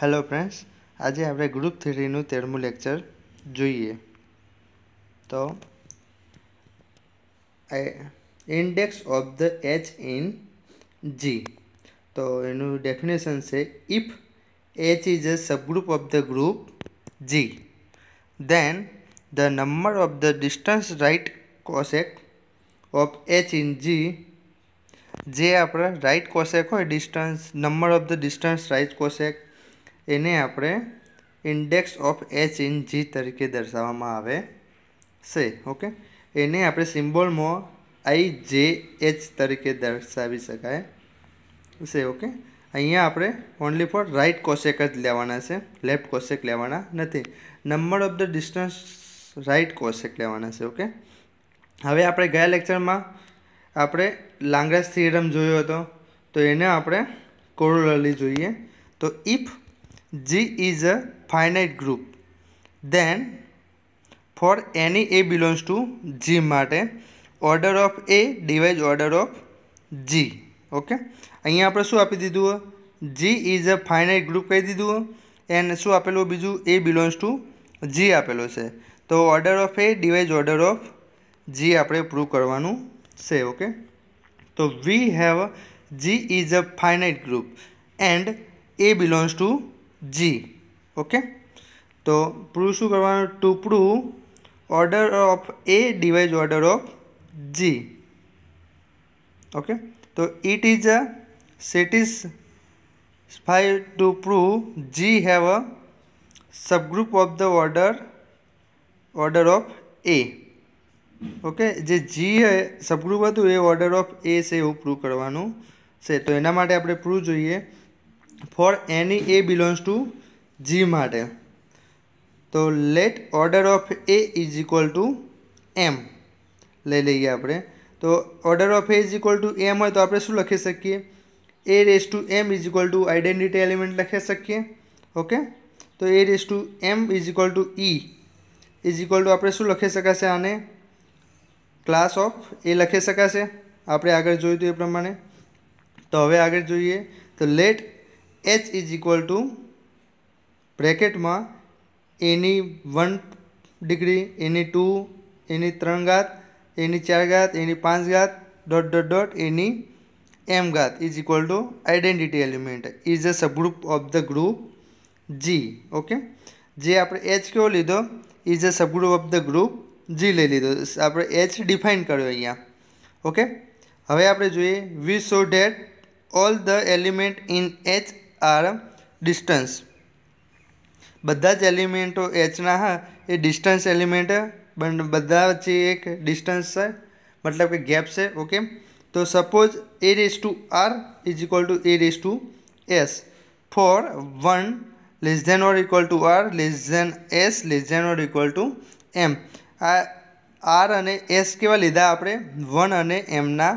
hello friends आज आप group three नरमु lecture जुए तो index of the H in G तो यू डेफिनेशन से if H is a subgroup of the group G then the number of the distinct right cosets of H in G जे आप right cosets हो distinct number of the distinct right cosets એને આપણે index of H in G તરીકે દર્શાવવામાં આવે છે okay એને આપણે સિમ્બોલમાં આઈ જે એચ તરીકે દર્શાવી શકાય છે ઓકે અહીંયા આપણે ઓનલી ફોર રાઇટ કોશેક જ લેવાના છે લેફ્ટ કોશેક લેવાના નથી number of the distinct right cosets લેવાના છે ઓકે હવે આપણે ગયા લેક્ચરમાં આપણે લાંગરેજ થિયરમ જોયો હતો તો એને આપણે કોરોલરલી જોઈએ તો if G is a finite group then for any A belongs to G માટે order of A divides order of G okay અહીંયા આપણે શું આપી દીધું G is a finite group કહી દીધું એન્ડ શું આપેલું બીજું એ બિલોન્સ ટુ જી આપેલો છે તો order of A divides order of G આપણે પ્રૂવ કરવાનું છે ઓકે તો we have G is a finite group and A belongs to G okay તો પૂરું શું કરવાનું ટુપડું order of A divides order of G okay તો it is a satisfied to prove G have a subgroup of the order order of A okay જે G subgroup હતું એ order of એ છે એવું પ્રૂવ કરવાનું છે તો એના માટે આપણે પ્રૂવ જોઈએ for any A belongs to G मे तो let order of A is equal to M लै आप तो order of A is equal to M हो तो आप शू लखी सकी A raise to M is equal to identity element लखी सकी ओके तो A raise to M is equal to E is equal to आप शू लखी सकाश आने क्लास ऑफ ए लखी सकाश आप आगे जो ये प्रमाण तो हमें आगे जो है तो let H is equal to બ્રેકેટમાં એની વન ડિગ્રી એની ટુ એની ત્રણ ઘાત એની ચાર ઘાત એની પાંચ ઘાત ડોટ ડોટ ડોટ એની એમ ઘાત is equal to identity element is a subgroup of the group G okay જે આપણે એચ કયો લીધો is a subgroup of the group G લઈ લીધો આપણે એચ ડિફાઇન કર્યો અહીંયા ઓકે હવે આપણે જોઈએ we show that all the element in H r distance બધા જે エレ मेंट ઓ h ના આ એ ડિસ્ટન્સ エレ मेंट બધા છે એક ડિસ્ટન્સ છે મતલબ કે ગેપ છે ઓકે તો suppose a^r = a^s for 1 <= r < s <= m આ r અને s કેવા લીધા આપણે 1 અને m ના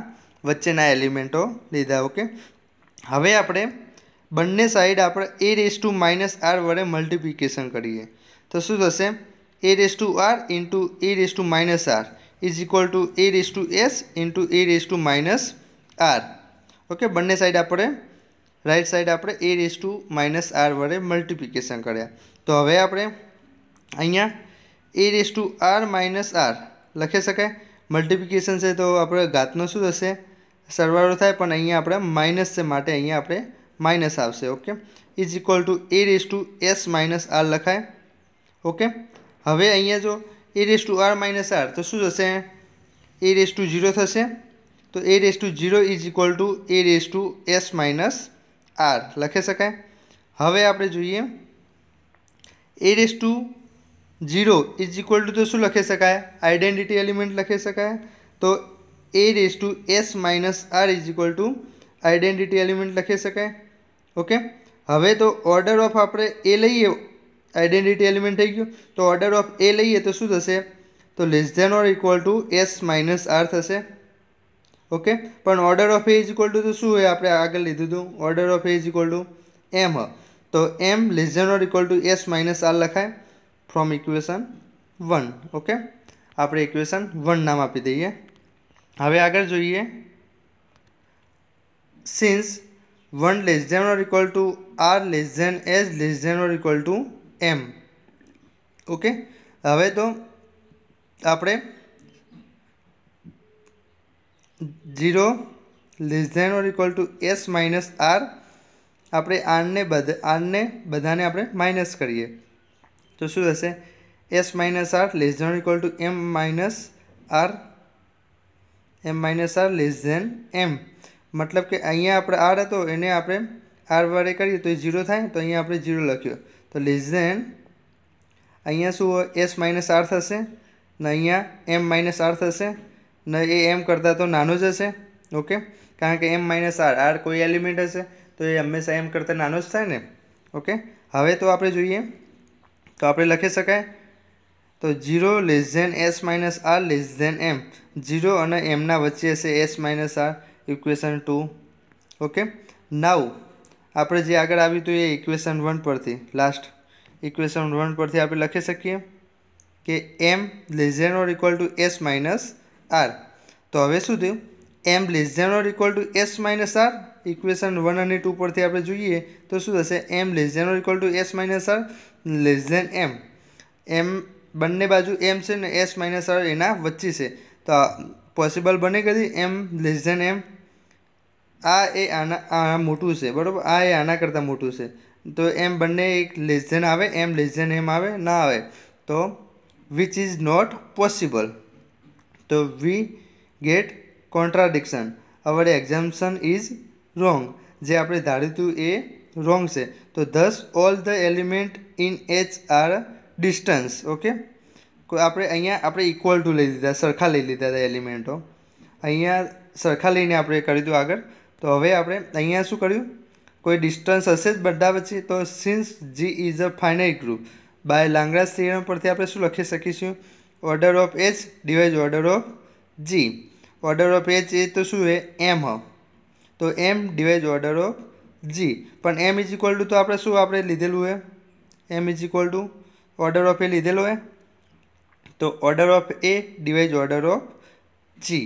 વચ્ચેના エレ મેન્ટો લીધા ઓકે હવે આપણે बन्ने साइड आपरे a रे टू -r વડે મલ્ટીપ્લિકેશન કરીયે તો શું થશે a raise to r * a raise to -r = a raise to s * a raise to -r okay બन्ने સાઇડ આપડે રાઇટ સાઇડ આપડે a रे टू -r વડે મલ્ટીપ્લિકેશન કર્યા તો હવે આપણે અહીંયા a raise to r - r લખી શકાય મલ્ટીપ્લિકેશન છે તો આપડે ઘાતનો શું થશે સરવાળો થાય પણ અહીંયા આપણે માઇનસ છે માટે અહીંયા આપણે माइनस આવશે okay is equal to a^s - r લખાય ઓકે હવે અહીંયા જો a^r - r તો શું થશે a^0 થશે તો a^0 = a^s - r લખી શકાય હવે આપણે જોઈએ a^0 = તો શું લખી શકાય આઈડેન્ટિટી エレ मेंट લખી શકાય તો a^s - r = આઈડેન્ટિટી エレ मेंट લખી શકાય ओके હવે તો ઓર્ડર ઓફ આપડે a લઈ એ આઈડેન્ટિટી એલિમેન્ટ થઈ ગયો તો ઓર્ડર ઓફ a લઈએ તો શું થશે તો less than or equal to s - r થશે ઓકે પણ ઓર્ડર ઓફ a = તો શું હોય આપણે આગળ લદીધું ઓર્ડર ઓફ a = m તો m less than or equal to s - r લખાય ફ્રોમ ઇક્વેશન 1 ઓકે આપણે ઇક્વેશન 1 નામ આપી દઈએ હવે આગળ જોઈએ since 1 <= n = r < s <= r = m okay अबे तो आपले 0 <= s - r આપણે r ને બદલ r ને બધા ને આપણે માઈનસ કરીએ તો શું થશે s - r <= m - r m - r < m મતલબ કે અહીંયા આપણે આર હતો એને આપણે આર વડે કરીએ તો એ ઝીરો થાય તો અહીંયા આપણે ઝીરો લખ્યો તો લેસ ધેન અહીંયા શું હોય એસ માઇનસ આર થશે ને અહીંયા એમ માઇનસ આર થશે ને એ એમ કરતાં તો નાનો જ હશે ઓકે કારણ કે એમ માઇનસ આર આર કોઈ એલિમેન્ટ હશે તો એ હંમેશા એમ કરતાં નાનો જ થાય ને ઓકે હવે તો આપણે જોઈએ તો આપણે લખી શકાય તો zero less than S minus R less than M zero અને એમના વચ્ચે હશે S minus R equation two okay now આપણે જે આગળ આવ્યું હતું એ ઇક્વેશન વન પરથી લાસ્ટ ઇક્વેશન વન પરથી આપણે લખી શકીએ કે M less than or equal to S minus R તો હવે શું થયું M less than or equal to S minus R equation one અને ટુ પરથી આપણે જોઈએ તો શું થશે M less than or equal to S minus R less than M M બંને બાજુ એમ છે ને એસ માઇનસ આર એના વચ્ચે છે તો પોસિબલ બને કદી એમ લેસ ધેન એમ આ એ આના આ મોટું છે બરાબર આ એ આના કરતાં મોટું છે તો એમ બંને એક લેસ ધેન આવે એમ લેસ ધેન એમ આવે ના આવે તો વિચ ઇઝ નોટ પોસિબલ તો we get contradiction our assumption is wrong જે આપણે ધાર્યું એ રોંગ છે તો thus all the element in H are distinct okay આપણે અહીંયા આપણે ઇક્વલ ટુ લઈ લીધા સરખા લઈ લીધા હતા એલિમેન્ટો અહીંયા સરખા લઈને આપણે કરી દઉં આગળ તો હવે આપણે અહીંયા શું કર્યું કોઈ ડિસ્ટન્સ હશે જ બધા પછી તો since G is a finite group by Lagrange theorem પરથી આપણે શું લખી શકીશું order of H divides order of G order of H એ તો શું છે એમ હ તો M divides order of G પણ એમ ઇઝ ઇક્વલ ટુ તો આપણે શું આપણે લીધેલું હે M is equal to order of A લીધેલો હોય તો order of A divides order of G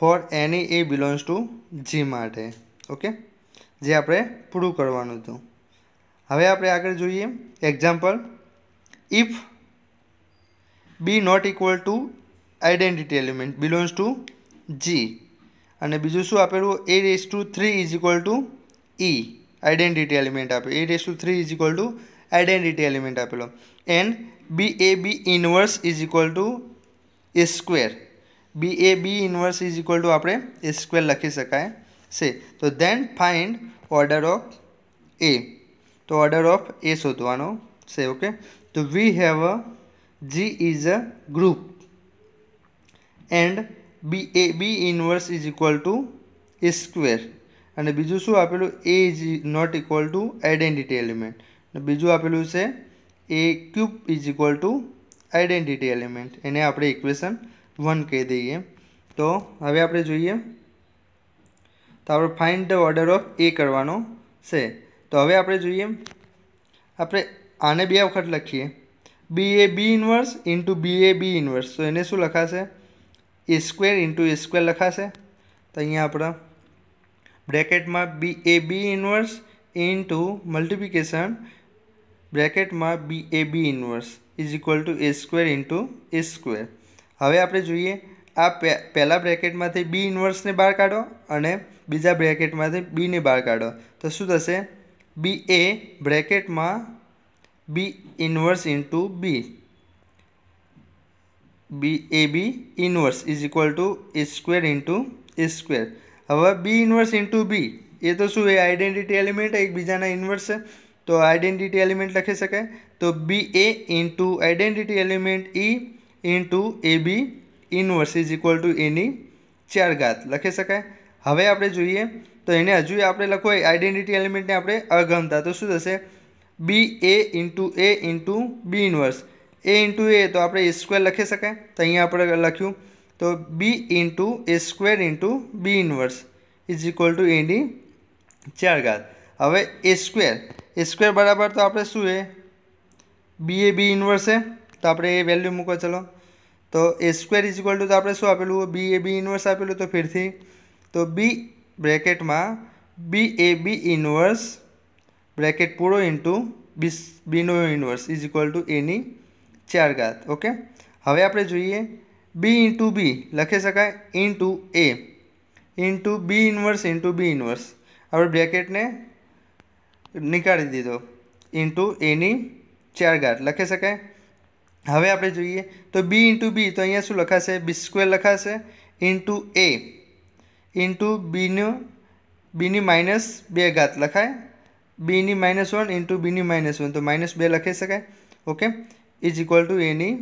for any A belongs to G માટે ઓકે જે આપણે પૂરું કરવાનું હતું હવે આપણે આગળ જોઈએ example if B not equal to identity element belongs to G અને બીજું શું આપેલું A raise to three is equal to E identity element આપે A raise to three is equal to identity element આપેલો and B A B inverse is equal to A square B A B inverse is equal to આપણે A square લખી શકાય છે તો then find order of A તો order of A શોધવાનો છે okay તો we have a G is a group and B A B inverse is equal to A square અને બીજું શું આપેલું A is not equal to identity element બીજું આપેલું છે A cube is equal to identity element એને આપણે equation one કહી દઈએ તો હવે આપણે જોઈએ તો આપણે find the order of A કરવાનો છે તો હવે આપણે જોઈએ આપણે આને બે વખત લખીએ B A B inverse into B A B inverse તો એને શું લખાશે A square into A square લખાશે તો અહીંયા આપણા બ્રેકેટમાં B A B inverse into multiplication બ્રેકેટમાં B A B inverse is equal to A square into A square હવે આપણે જોઈએ આ પહેલાં બ્રેકેટમાંથી બી ઇન્વર્સને બહાર કાઢો અને બીજા બ્રેકેટમાંથી બીને બહાર કાઢો તો શું થશે બી એ બ્રેકેટમાં B inverse into B B A B inverse is equal to A square into A square હવે B inverse into B A તો શું એ આઇડેન્ટિટી એલિમેન્ટ એકબીજાના ઇન્વર્સ છે તો આઈડેન્ટિટી એલિમેન્ટ લખી શકાય તો બી A into identity element E into A B inverse is equal to એની ચાર ઘાત લખી શકાય હવે આપણે જોઈએ તો એને હજુ આપણે લખવું હોય આઈડેન્ટિટી એલિમેન્ટને આપણે અગમતા તો શું થશે B A into A into B inverse A into A તો આપણે એ સ્ક્વેર લખી શકાય તો અહીંયા આપણે લખ્યું તો B into A square into B inverse is equal to એની ચાર ઘાત હવે એ સ્ક્વેર a² बराबर तो आपने શું છે bab ઇનવર્સ છે તો આપણે વેલ્યુ મૂકો ચલો તો a² = તો આપણે શું આપેલું છે bab ઇનવર્સ આપેલું તો ફરીથી તો b બ્રેકેટમાં bab ઇનવર્સ બ્રેકેટ પૂરો * b નો ઇનવર્સ = a ની 4 ઘાત ઓકે હવે આપણે જોઈએ b * b લખી શકાય * a * b inverse * b inverse આપણે બ્રેકેટને निकाल दी दो इनटू ए ની ચાર ઘાત લખી શકાય હવે આપણે જોઈએ તો b * b તો અહીંયા શું લખાશે b² લખાશે * a * b ની b ની -2 ઘાત લખાય b ની -1 * b ની -1 તો -2 લખી શકાય ઓકે = a ની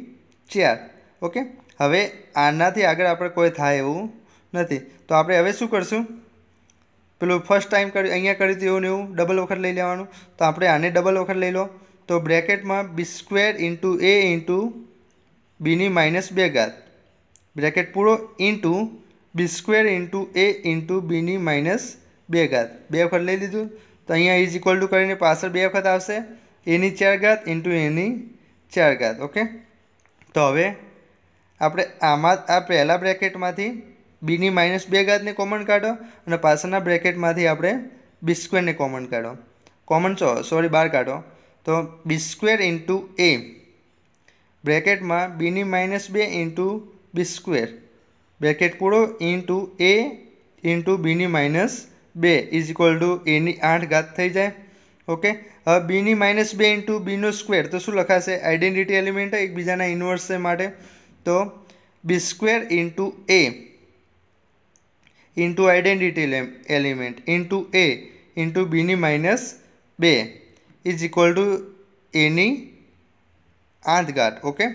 ચેર ઓકે હવે આના થી આગળ આપણે કોઈ થાય એવું નથી તો આપણે હવે શું કરશું પેલું ફર્સ્ટ ટાઈમ કર્યું અહીંયા કર્યું હતું એવું એવું ડબલ વખત લઈ લેવાનું તો આપણે આને ડબલ વખત લઈ લો તો બ્રેકેટમાં B square into A into બીની માઇનસ બે ઘાત બ્રેકેટ પૂરો into B square into A into બીની માઇનસ બે ઘાત બે વખત લઈ લીધું તો અહીંયા ઇઝ ઇક્વલ ટુ કરીને પાછળ બે વખત આવશે એની ચાર ઘાત ઇન્ટુ એની ચાર ઘાત ઓકે તો હવે આપણે આમાં આ પહેલાં બ્રેકેટમાંથી બીની માઇનસ બે ઘાતની કોમન કાઢો અને પાછળના બ્રેકેટમાંથી આપણે બી સ્ક્વેરને કોમન કાઢો કોમન છો સોરી બહાર કાઢો તો બી સ્ક્વેર ઇન્ટુ એ બ્રેકેટમાં બીની માઇનસ બે ઇન્ટુ બી સ્ક્વેર બ્રેકેટ પૂરો ઇન્ટુ એ ઇન્ટુ બીની માઇનસ બે ઇઝ ઇક્વલ ટુ એની આઠ ઘાત થઈ જાય ઓકે હવે બીની માઇનસ બે ઇન્ટુ બીનો સ્ક્વેર તો શું લખાશે આઈડેન્ટિટી એલિમેન્ટ એકબીજાના ઇન્વર્સ છે માટે તો B square into A into identity element into A into બીની માઇનસ બે ઇઝ ઇક્વલ ટુ એની આંધગાંઠ ઓકે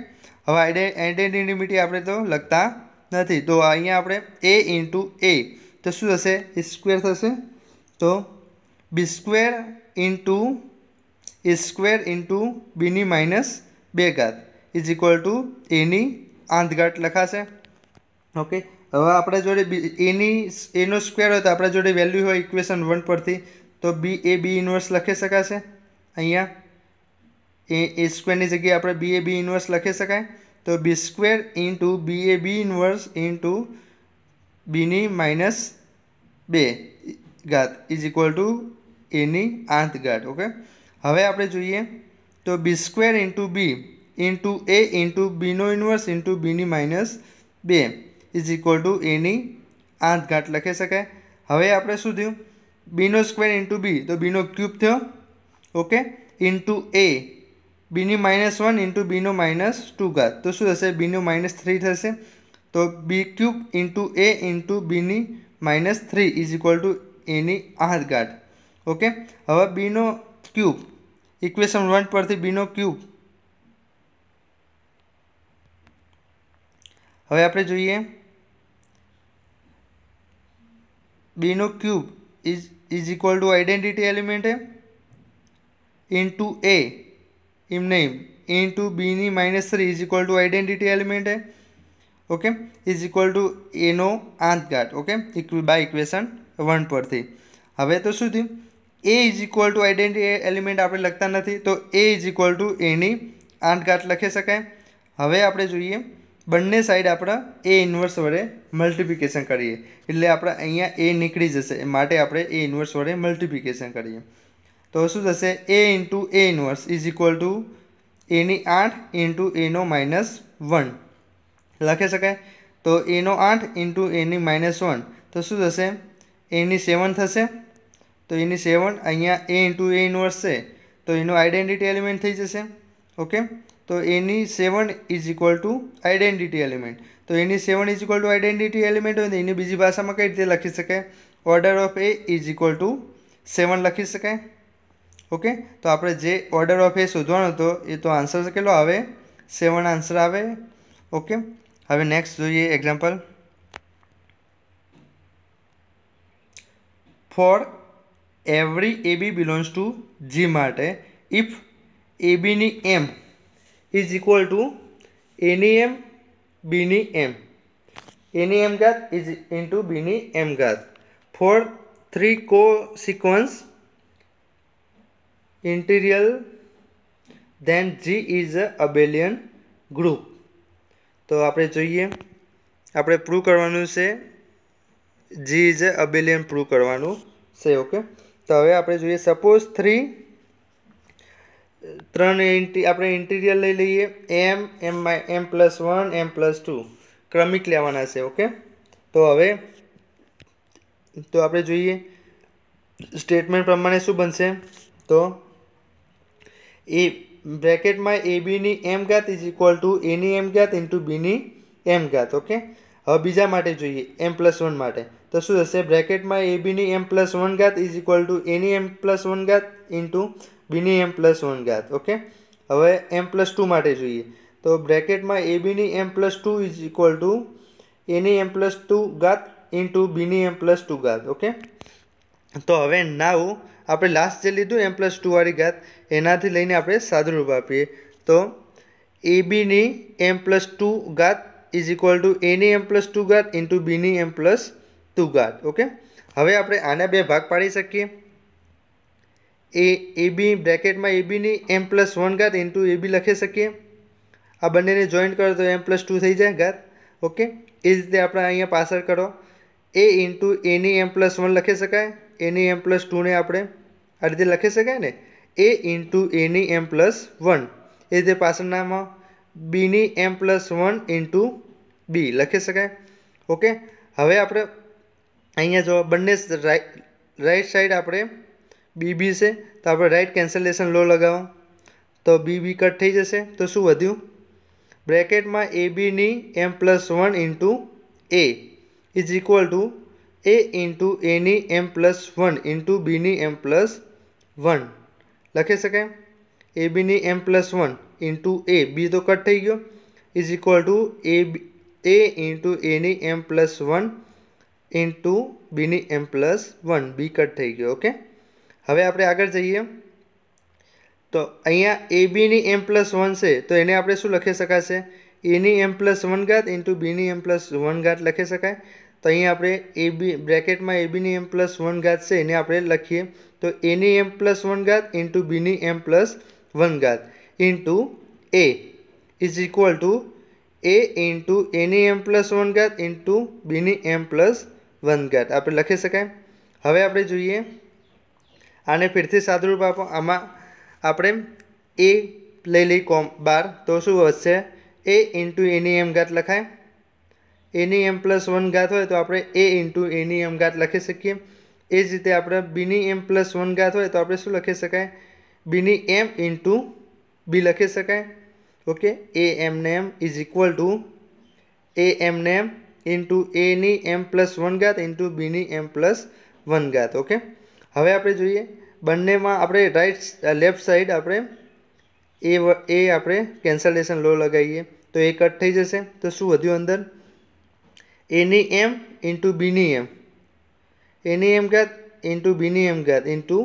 હવે આઈડેન્ટિટી આપણે તો લખતા નથી તો અહીંયા આપણે એ ઇન્ટુ એ તો શું થશે સ્ક્વેર થશે તો B square into square into બીની માઇનસ બે ઘાત ઇઝ ઇક્વલ ટુ એની આંધઘાટ લખાશે ઓકે અવ આપણે જોડે a ની a નો સ્ક્વેર હતો આપડા જોડે વેલ્યુ હોય ઇક્વેશન 1 પર થી તો bab ઇનવર્સ લખી શકાય છે અહિયાં a a સ્ક્વેર ની જગ્યાએ આપણે bab ઇનવર્સ લખી શકાય તો b square * bab inverse * b ની - 2 ઘાત = a ની અંત ઘાત ઓકે હવે આપણે જોઈએ તો b square * b * a * b નો ઇનવર્સ * b ની - 2 ઇઝ ઇક્વલ ટુ એની આઠ ઘાટ લખી શકાય હવે આપણે શું થયું બીનો સ્ક્વેર ઇન્ટુ બી તો બીનો ક્યુબ થયો ઓકે ઇન્ટુ એ બીની માઇનસ વન ઇન્ટુ બીનો માઇનસ ટુ ઘાત તો શું થશે બીનું માઇનસ થ્રી થશે તો B cube into A into બીની minus three is equal to એની આઠ ઘાત ઓકે હવે બીનો ક્યુબ ઇક્વેશન વન પરથી બીનો ક્યુબ હવે આપણે જોઈએ b નો cube is equal to identity element into a એમ નહી a ઇનટુ b ની minus 3 equal to identity element okay equal to a નો આન્ટગાડ ઓકે ઇકવી બાય ઇક્વેશન 1 પરથી હવે તો શું થયું a is equal to identity element આપણે લખતા નથી તો a is equal to a ની આન્ટગાડ લખી શકાય હવે આપણે જોઈએ બંને સાઈડ આપણા એ ઇન્વર્સ વડે મલ્ટિપ્લિકેશન કરીએ એટલે આપણે અહીંયા એ નીકળી જશે માટે આપણે એ ઇન્વર્સ વડે મલ્ટિપ્લિકેશન કરીએ તો શું થશે a into a inverse is equal to એની આઠ ઇન્ટુ એનો માઇનસ વન લખી શકાય તો એનો આઠ ઇન્ટુ એની માઇનસ વન તો શું થશે એની સેવન થશે તો એની સેવન અહીંયા એ ઇન્ટુ એ ઇન્વર્સ છે તો એનું આઈડેન્ટિટી એલિમેન્ટ થઈ જશે ઓકે तो a7 = आइडेंटिटी एलिमेंट तो a7 = आइडेंटिटी एलिमेंट અને એની બીજી ભાષામાં કહીતે લખી શકાય ઓર્ડર ઓફ a = 7 લખી શકાય ઓકે તો આપણે જે ઓર્ડર ઓફ a શોધવાનું તો એ તો આન્સર કેમ આવે 7 આન્સર આવે ઓકે હવે નેક્સ્ટ જો યે example for every ab belongs to g માટે ઇફ ab ની m ઇઝ ઇક્વલ ટુ એની એમ બીની એમ એની એમ ઘાત ઇઝ ઇન્ટુ બીની એમ ઘાત ફોર થ્રી કો સિક્વન્સ integers then G is a abelian group તો આપણે જોઈએ આપણે પ્રૂવ કરવાનું છે જી ઇઝ અ અબેલિયન પ્રૂવ કરવાનું છે ઓકે તો હવે આપણે જોઈએ સપોઝ થ્રી 3n આપણે ઇન્ટિરિયર લઈ લઈએ m m / m + 1 m + 2 ક્રમિક લેવાના છે ઓકે તો હવે તો આપણે જોઈએ સ્ટેટમેન્ટ પ્રમાણે શું બનશે તો a બ્રેકેટ માં ab ની m ઘાત = a ની m ઘાત * b ની m ઘાત ઓકે હવે બીજા માટે જોઈએ m + 1 માટે તો શું થશે બ્રેકેટ માં ab ની m + 1 ઘાત = a ની m + 1 ઘાત * બીની એમ પ્લસ વન ઘાત ઓકે હવે એમ પ્લસ ટુ માટે જોઈએ તો બ્રેકેટમાં એ બીની m plus two is equal to એની એમ પ્લસ ટુ ઘાત ઇન્ટુ બીની એમ પ્લસ ટુ ઘાત ઓકે તો હવે નાવ આપણે લાસ્ટ જે લીધું એમ પ્લસ ટુવાળી ઘાત એનાથી લઈને આપણે સાદુરૂપ આપીએ તો એ બીની એમ પ્લસ ટુ ઘાત ઇઝ ઇક્વલ ટુ એની એમ પ્લસ ટુ ઘાત ઇન્ટુ બીની એમ પ્લસ ટુ ઘાત ઓકે હવે આપણે આના બે ભાગ પાડી શકીએ એ એ બી બ્રેકેટમાં એ બીની એમ પ્લસ વન ઘાત ઇન્ટુ એ બી લખી શકીએ આ બંનેને જોઈન કરો તો એમ પ્લસ ટુ થઈ જાય ઘાત ઓકે એ જ રીતે આપણે અહીંયા પાછળ કરો એ ઇન્ટુ એની એમ પ્લસ વન લખી શકાય એની એમ પ્લસ ટુને આપણે આ રીતે લખી શકાય ને એ ઇન્ટુ એની એમ પ્લસ વન એ રીતે પાછળનામાં બીની m plus one into b લખી શકાય ઓકે હવે આપણે અહીંયા જો બંને રાઈટ સાઈડ આપણે बी बी से तो आप राइट कैंसलेसन लॉ लगवा तो बी बी कट थी जैसे तो शू ब्रेकेट में a b m plus one into a is equal to a into एनी एम प्लस वन इंटू बीनी एम प्लस वन लखी सकें a b m plus one into a b तो कट थी गज equal to a a into a m plus one into बीनी m plus one b cut थी गए okay હવે આપણે આગળ જઈએ તો અહીંયા ab ની m + 1 છે તો એને આપણે શું લખી શકા છે a ની m + 1 ^* b ની m + 1 ^ લખી શકાય તો અહીં આપણે ab બ્રેકેટમાં ab ની m + 1 ^ છે એને આપણે લખીએ તો a ની m + 1 ^* b ની m + 1 ^* a = a * a ની m + 1 ^* b ની m + 1 ^ આપણે લખી શકાય હવે આપણે જોઈએ આને ફરીથી સાદુરૂપ આપો આમાં આપણે એ લઈ લઈ કોમ બાર તો શું વધશે એ ઇન્ટુ એની એમ ઘાત લખાય એની એમ પ્લસ વન ઘાત હોય તો આપણે એ ઇન્ટુ એની એમ ઘાત લખી શકીએ એ જ રીતે આપણે બીની એમ પ્લસ વન ઘાત હોય તો આપણે શું લખી શકાય બીની એમ ઇન્ટુ બી લખી શકાય ઓકે એ એમ ને m is equal to a m ને એમ ઇન્ટુ એની એમ પ્લસ વન ઘાત ઇન્ટુ બીની એમ પ્લસ વન ઘાત ઓકે હવે આપણે જોઈએ બંનેમાં આપણે રાઈટ લેફ્ટ સાઈડ આપણે એ એ આપણે કેન્સલેશન લો લગાવીએ તો એ કટ થઈ જશે તો શું વધ્યું અંદર એની એમ ઇન્ટુ બીની એમ એની એમ ઘાત ઇન્ટુ બીની એમ ઘાત into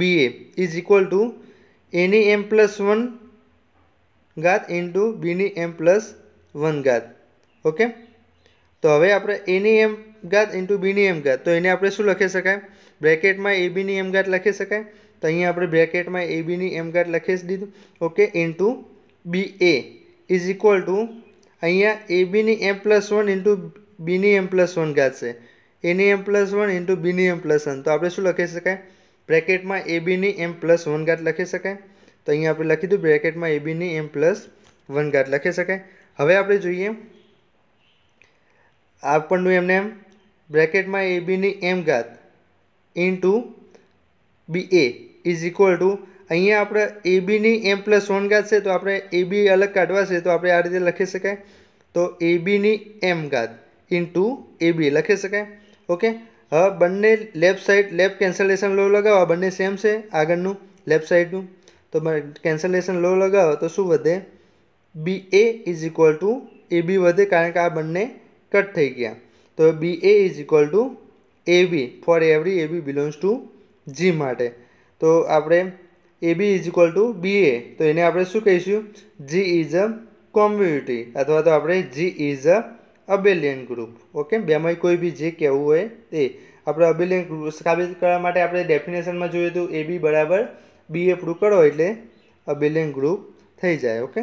B a is equal to એની એમ પ્લસ વન ઘાત ઇન્ટુ બીની એમ પ્લસ વન ઘાત ઓકે તો હવે આપણે એની એમ ઘાત ઇન્ટુ બીની એમ ઘાત તો એને આપણે શું લખી શકાય બ્રેકેટમાં એ બીની એમ ગાંઠ લખી શકાય તો અહીંયા આપણે બ્રેકેટમાં એ બીની એમ ગાંઠ લખી દીધું okay into B a is equal to અહીંયા એ બીની એમ પ્લસ વન ઇન્ટુ બીની એમ પ્લસ વન ગાંઠ છે એની એમ પ્લસ વન ઇન્ટુ બીની એમ પ્લસ વન તો આપણે શું લખી શકાય બ્રેકેટમાં એ બીની એમ પ્લસ વન ગાંઠ લખી શકાય તો અહીંયા આપણે લખી દીધું બ્રેકેટમાં એ બીની એમ પ્લસ વન ગાંઠ લખી શકાય હવે આપણે જોઈએ આપણનું એમને એમ બ્રેકેટમાં એ બીની એમ ગાંઠ into B a is equal to અહીંયા આપણે એ બીની એમ પ્લસ વન ઘાત છે તો આપણે એ બી અલગ કાઢવા છે તો આપણે આ રીતે લખી શકાય તો એ બીની એમ ઘાત ઇન્ટુ એ બી લખી શકાય ઓકે હવે બંને left side left cancellation law લગાવો બંને સેમ છે આગળનું લેફ્ટ સાઈડનું તો કેન્સલેશન લો લગાવો તો શું વધે b a is equal to a b વધે કારણ કે આ બંને કટ થઈ ગયા તો બી a is equal to a b for every a b belongs to G માટે તો આપણે a b is equal to b a તો એને આપણે શું કહીશું જી ઇઝ અ કોમ્યુનિટી અથવા તો આપણે G is a abelian group okay બેમાં કોઈ બી જે કહેવું હોય તે આપણે અબેલિયન ગ્રુપ સાબિત કરવા માટે આપણે ડેફિનેશનમાં જોયું હતું એબી બરાબર બીએ પ્રૂવ કરો એટલે અબેલિયન ગ્રુપ થઈ જાય ઓકે